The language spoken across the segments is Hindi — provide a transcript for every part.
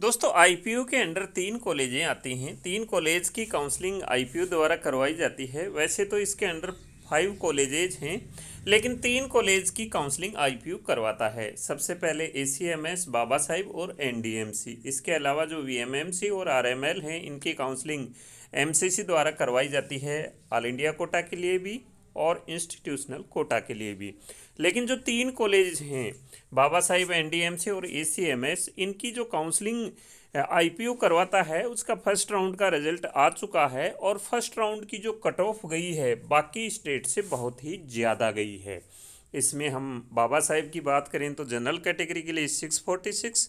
दोस्तों आईपीयू के अंडर तीन कॉलेजें आती हैं तीन कॉलेज की काउंसलिंग आईपीयू द्वारा करवाई जाती है वैसे तो इसके अंडर फाइव कॉलेजेज हैं लेकिन तीन कॉलेज की काउंसलिंग आईपीयू करवाता है सबसे पहले एसीएमएस बाबा साहिब और एनडीएमसी इसके अलावा जो वीएमएमसी और आरएमएल हैं इनकी काउंसलिंग एमसीसी द्वारा करवाई जाती है ऑल इंडिया कोटा के लिए भी और इंस्टीट्यूशनल कोटा के लिए भी लेकिन जो तीन कॉलेज हैं बाबा साहिब एन और ए इनकी जो काउंसलिंग आईपीओ करवाता है उसका फर्स्ट राउंड का रिजल्ट आ चुका है और फर्स्ट राउंड की जो कट ऑफ गई है बाकी स्टेट से बहुत ही ज़्यादा गई है इसमें हम बाबा साहेब की बात करें तो जनरल कैटेगरी के लिए सिक्स फोर्टी सिक्स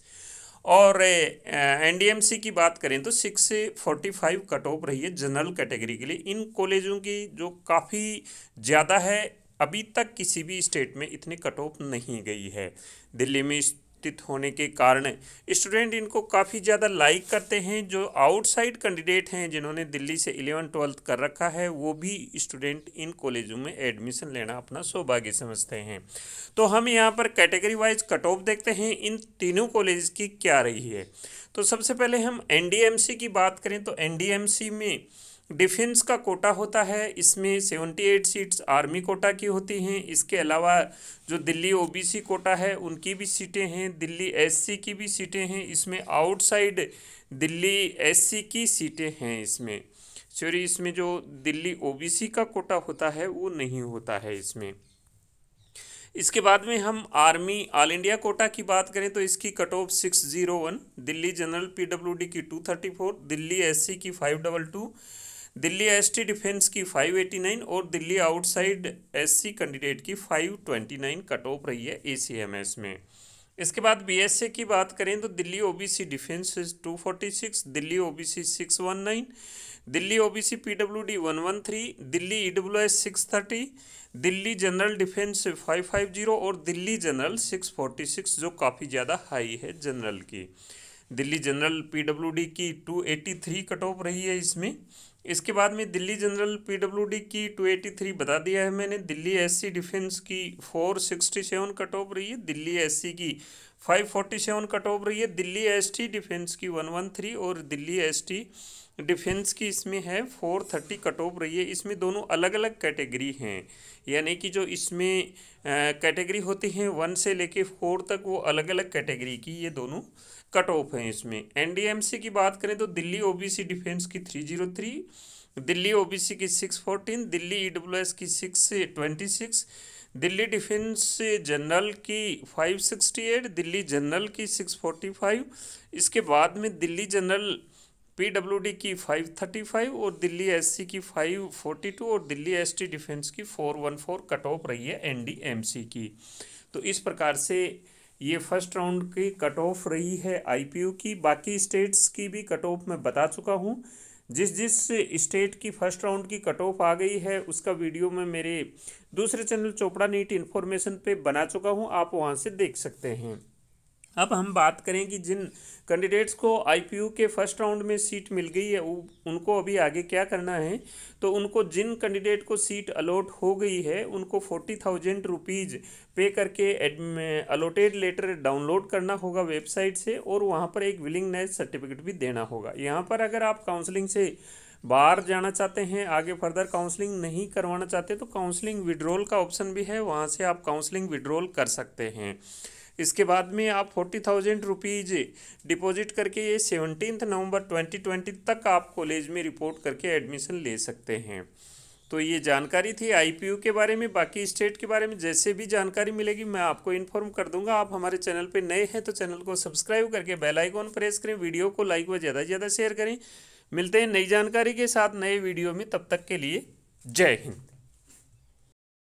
और एनडीएमसी की बात करें तो सिक्स से फोर्टी फाइव कट ऑफ रही है जनरल कैटेगरी के लिए इन कॉलेजों की जो काफ़ी ज़्यादा है अभी तक किसी भी स्टेट में इतनी कट ऑफ नहीं गई है दिल्ली में इस स्थित होने के कारण स्टूडेंट इनको काफ़ी ज़्यादा लाइक करते हैं जो आउटसाइड कैंडिडेट हैं जिन्होंने दिल्ली से इलेवन ट्वेल्थ कर रखा है वो भी स्टूडेंट इन कॉलेजों में एडमिशन लेना अपना सौभाग्य समझते हैं तो हम यहाँ पर कैटेगरी वाइज कट ऑफ देखते हैं इन तीनों कॉलेज की क्या रही है तो सबसे पहले हम एन की बात करें तो एन में डिफेंस का कोटा होता है इसमें seventy eight seats army quota की होती हैं इसके अलावा जो दिल्ली ओबीसी कोटा है उनकी भी सीटें हैं दिल्ली एससी की भी सीटें हैं इसमें आउटसाइड दिल्ली एससी की सीटें हैं इसमें सॉरी इसमें जो दिल्ली ओबीसी का कोटा होता है वो नहीं होता है इसमें इसके बाद में हम आर्मी ऑल इंडिया कोटा की बात करें तो इसकी cut off six zero one Delhi general PWD की two thirty four Delhi SC की five double two Delhi ST defence की 589 और दिल्ली आउटसाइड एससी कैंडिडेट की 529 कट ऑफ रही है एसीएमएस में इसके बाद बीएसए की बात करें तो Delhi OBC defence 246 Delhi OBC 619 Delhi OBC PWD 113 Delhi EWS e 630 Delhi general defence 550 और दिल्ली जनरल 646 जो काफ़ी ज़्यादा हाई है जनरल की दिल्ली जनरल पीडब्ल्यूडी की 283 कट ऑफ रही है इसमें इसके बाद में दिल्ली जनरल पीडब्ल्यूडी की 283 बता दिया है मैंने दिल्ली एससी डिफेंस की 467 कट ऑफ रही है दिल्ली एससी की 547 कट ऑफ रही है दिल्ली एसटी डिफेंस की 113 और दिल्ली एसटी डिफेंस की इसमें है फोर थर्टी कट ऑफ रही है इसमें दोनों अलग अलग कैटेगरी हैं यानी कि जो इसमें कैटेगरी होती हैं वन से लेके फोर तक वो अलग अलग कैटेगरी की ये दोनों कट ऑफ हैं इसमें एनडीएमसी की बात करें तो दिल्ली ओबीसी डिफेंस की three zero three Delhi O की सिक्स फोर्टीन दिल्ली ई की six twenty six Delhi defence general की five sixty eight Delhi general की सिक्स फोर्टी फाइव इसके बाद में दिल्ली जनरल पीडब्ल्यूडी की 535 और दिल्ली एससी की 542 और दिल्ली एसटी डिफेंस की 414 कट ऑफ रही है एनडीएमसी की तो इस प्रकार से ये फर्स्ट राउंड की कट ऑफ रही है आईपीयू की बाकी स्टेट्स की भी कट ऑफ मैं बता चुका हूँ जिस जिस स्टेट की फर्स्ट राउंड की कट ऑफ आ गई है उसका वीडियो मैं मेरे दूसरे चैनल चोपड़ा नीट इन्फॉर्मेशन पे बना चुका हूँ आप वहाँ से देख सकते हैं अब हम बात करें कि जिन कैंडिडेट्स को आईपीयू के फर्स्ट राउंड में सीट मिल गई है उनको अभी आगे क्या करना है तो उनको जिन कैंडिडेट को सीट अलॉट हो गई है उनको फोर्टी थाउजेंड रुपीज़ पे करके अलोटेड लेटर डाउनलोड करना होगा वेबसाइट से और वहाँ पर एक विलिंगनेस सर्टिफिकेट भी देना होगा यहाँ पर अगर आप काउंसलिंग से बाहर जाना चाहते हैं आगे फर्दर काउंसलिंग नहीं करवाना चाहते तो काउंसलिंग विड्रोल का ऑप्शन भी है वहाँ से आप काउंसलिंग विड्रोल कर सकते हैं इसके बाद में आप फोर्टी थाउजेंड रुपीज़ डिपॉजिट करके ये सेवनटीन नवंबर ट्वेंटी ट्वेंटी तक आप कॉलेज में रिपोर्ट करके एडमिशन ले सकते हैं तो ये जानकारी थी आईपीयू के बारे में बाकी स्टेट के बारे में जैसे भी जानकारी मिलेगी मैं आपको इन्फॉर्म कर दूंगा आप हमारे चैनल पे नए हैं तो चैनल को सब्सक्राइब करके बेल आइकॉन प्रेस करें वीडियो को लाइक व ज़्यादा से ज़्यादा शेयर करें मिलते हैं नई जानकारी के साथ नए वीडियो में तब तक के लिए जय हिंद